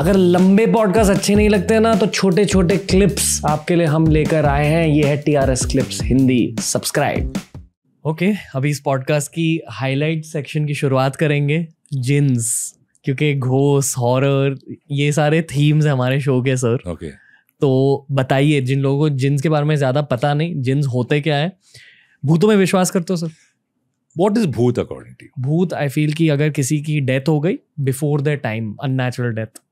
अगर लंबे पॉडकास्ट अच्छे नहीं लगते ना तो छोटे छोटे क्लिप्स आपके लिए हम लेकर आए हैं ये है T R S clips Hindi subscribe okay okay, अभी इस पॉडकास्ट की हाईलाइट सेक्शन की शुरुआत करेंगे जिन्स क्योंकि घोस हॉरर ये सारे थीम्स हैं हमारे शो के सर ओके okay. तो बताइए जिन लोगों को जिन्स के बारे में ज़्यादा पता नहीं जिन्स होते क्या है भूतों में विश्वास करते हो सर वॉट इज भूत अकॉर्डिंग टू भूत आई फील कि अगर किसी की डेथ हो गई before the time unnatural death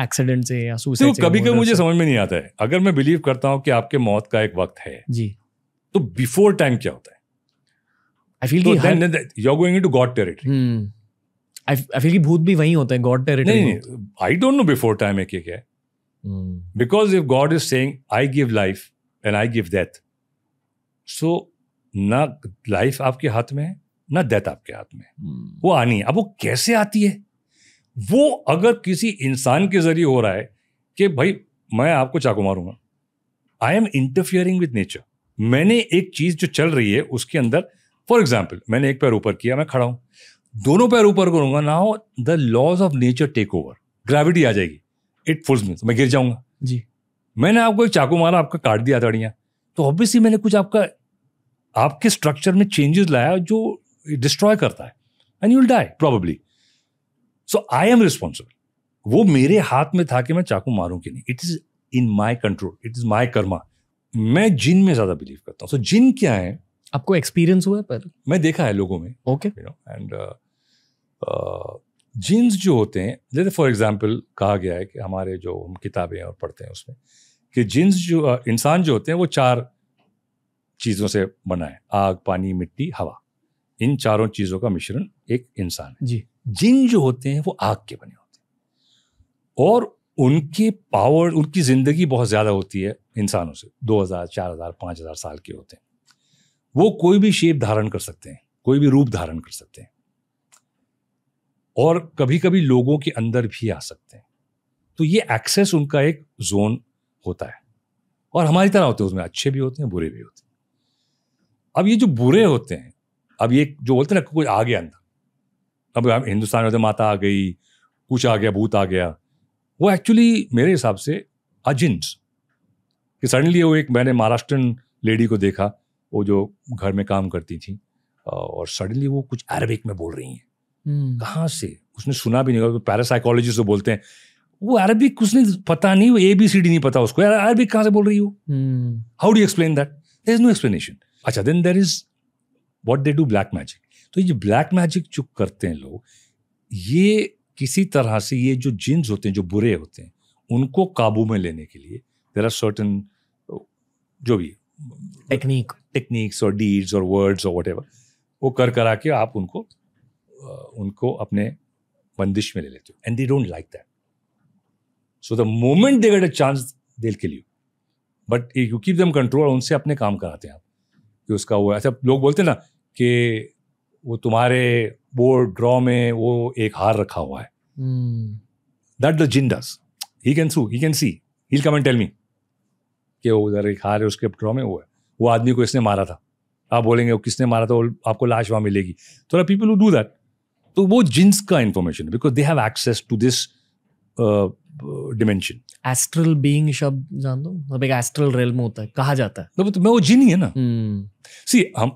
accident से या सुसाइड से कभी कभी मुझे समझ में नहीं आता है अगर मैं बिलीव करता हूँ कि आपके मौत का एक वक्त है जी तो बिफोर टाइम क्या होता है I feel you are going to God territory I feel भूत भी वही होता है God territory I don't know before time है क्या है because if God is saying I give life and I give death so ना लाइफ आपके हाथ में है ना डेथ आपके हाथ में hmm. वो आनी है अब वो कैसे आती है वो अगर किसी इंसान के जरिए हो रहा है कि भाई मैं आपको चाकू मारूंगा I am interfering with nature मैंने एक चीज जो चल रही है उसके अंदर फॉर एग्जाम्पल मैंने एक पैर ऊपर किया मैं खड़ा हूं दोनों पैर ऊपर करूंगा now the laws of nature take over gravity आ जाएगी इट फुल्स मीन मैं गिर जाऊंगा जी मैंने आपको एक चाकू मारा आपका काट दिया तड़ियाँ तो ऑब्वियसली मैंने कुछ आपका आपके स्ट्रक्चर में चेंजेस लाया जो डिस्ट्रॉय करता है and you will die probably so I am responsible वो मेरे हाथ में था कि मैं चाकू मारूं कि नहीं it is in my control it is my karma मैं जिन में ज्यादा बिलीव करता हूँ सो so, जिन क्या है आपको एक्सपीरियंस हुआ है पर मैं देखा है लोगों में ओके एंड जीन्स जो होते हैं जैसे फॉर एग्जाम्पल कहा गया है कि हमारे जो हम किताबें और पढ़ते हैं उसमें कि जीन्स जो uh, इंसान जो होते हैं वो चार चीज़ों से बना है आग पानी मिट्टी हवा इन चारों चीज़ों का मिश्रण एक इंसान है जी जिन जो होते हैं वो आग के बने होते हैं और उनके पावर उनकी ज़िंदगी बहुत ज़्यादा होती है इंसानों से 2000, 4000, 5000 साल के होते हैं वो कोई भी शेप धारण कर सकते हैं कोई भी रूप धारण कर सकते हैं और कभी कभी लोगों के अंदर भी आ सकते हैं तो ये एक्सेस उनका एक जोन होता है और हमारी तरह होते हैं उसमें अच्छे भी होते हैं बुरे भी होते हैं अब ये जो बुरे होते हैं अब ये जो बोलते हैं ना कोई आ गया अंदर अब हिंदुस्तान में तो माता आ गई कुछ आ गया भूत आ गया वो एक्चुअली मेरे हिसाब से अजिंस कि सडनली वो एक मैंने महाराष्ट्रन लेडी को देखा वो जो घर में काम करती थी और सडनली वो कुछ अरबिक में बोल रही हैं hmm. कहाँ से उसने सुना भी नहीं पैरासाइकोलॉजिस्ट जो बोलते हैं वो अरबिक उसने पता नहीं वो ए बी सी डी नहीं पता उसको अरबिक कहाँ से बोल रही हो how do explain that there is no explanation अच्छा then there is what they do black magic तो ये ब्लैक मैजिक जो करते हैं लोग ये किसी तरह से ये जो जिन्स होते हैं जो बुरे होते हैं उनको काबू में लेने के लिए देर आर सर्टन जो भी टेक्निक टेक्निक्स और डीड्स और वर्ड्स और वट वो कर करा के आप उनको उनको अपने बंदिश में ले लेते हो and they don't like that so the moment they get a chance देल के लिए but you keep them control उनसे अपने काम कराते हैं आप कि उसका वो ऐसा लोग बोलते हैं ना कि वो तुम्हारे बोर्ड ड्रॉ में वो एक हार रखा हुआ है that the jinn does he can sue he can see he come and tell me कि वो उधर एक हार है उसके ड्रॉ में वो है वो आदमी को इसने मारा था आप बोलेंगे वो किसने मारा था वो आपको लाश वहाँ मिलेगी थोड़ा पीपल डू दैट तो वो जिन्स का information because they have access to this dimension astral being शब्द जान दो मतलब एक एस्ट्रल रेल में होता है कहा जाता है तो मैं वो जिन ही है ना सी हम्म। hmm.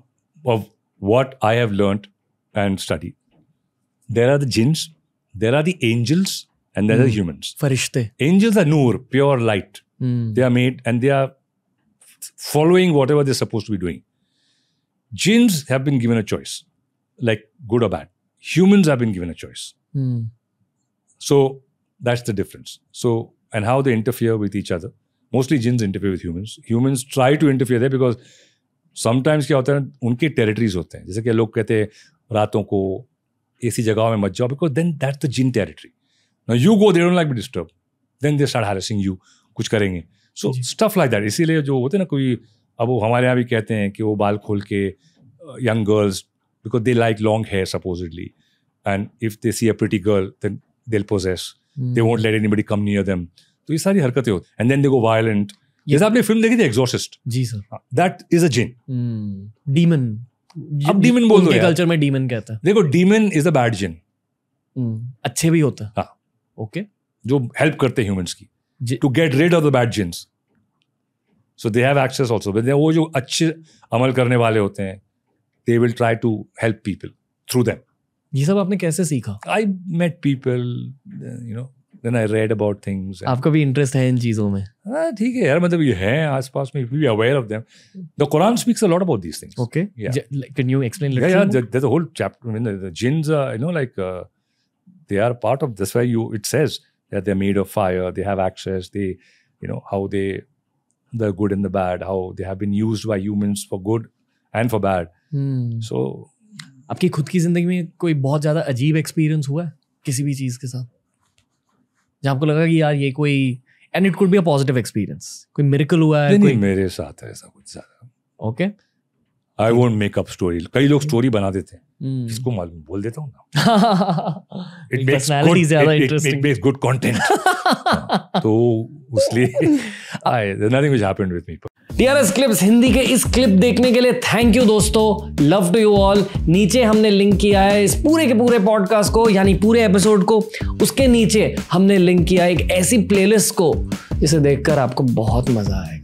हम what I have learned and studied. There are the jinns, there are the angels, and there mm. are the hmm. humans. Farishte. Angels are noor, pure light. Mm. They are made and they are following whatever they're supposed to be doing. Jinns have been given a choice, like good or bad. Humans have been given a choice. Mm. So that's the difference. So, and how they interfere with each other. Mostly jinns interfere with humans. Humans try to interfere there because sometimes क्या होता है उनके territories होते हैं जैसे कि लोग कहते हैं रातों को ऐसी जगहों में मत जाओ because then that the jinn territory ना you go they don't like be disturb then they start harassing you कुछ करेंगे सो स्टफ लाइक दैट इसीलिए जो होते हैं ना कोई अब वो हमारे यहाँ भी कहते हैं कि वो बाल खोल के young girls because they like long hair supposedly and if they see a pretty girl then they possess they won't let anybody come near them तो ये सारी हरकतें होती and then they go violent जैसे आपने film देखी थी exorcist जी sir that is a jinn demon अब डीमन बोल दो कल्चर में डीमन कहता है देखो demon is a bad jinn अच्छे भी होते हैं हाँ ओके जो हेल्प करते हैं ह्यूमंस की to get rid of the bad jinns so they have access also वो जो अच्छे अमल करने वाले होते हैं they will try to help people through them ये सब आपने कैसे सीखा I met people you know then I read about things आपका भी इंटरेस्ट है इन चीज़ों में हाँ ठीक है यार मतलब ये हैं आसपास में be aware of them the Quran speaks a lot about these things okay can you explain little या there a whole chapter the jinns you know like they are part of this way you it says that they made of fire, they have access, they, you know, how they, the good and the bad, how they have been used by humans for good and for bad. Hmm. So, आपकी खुद की जिंदगी में कोई बहुत ज्यादा अजीब experience हुआ है किसी भी चीज के साथ जहाँ आपको लगा कि यार ये कोई and it could be a positive experience कोई मिरेकल हुआ है कोई मेरे साथ है ऐसा कुछ ज्यादा okay I won't make up story कई लोग स्टोरी बनाते थे किसको मालूम बोल देता हूँ ना इट मेक्स गुड कंटेंट तो उसलिए I nothing which happened with me TRS clips Hindi के इस क्लिप देखने के लिए थैंक यू दोस्तों लव टू यू ऑल नीचे हमने लिंक किया है इस पूरे के पूरे पॉडकास्ट को यानी पूरे एपिसोड को उसके नीचे हमने लिंक किया है एक ऐसी प्लेलिस्ट को जिसे देखकर आपको बहुत मजा आएगा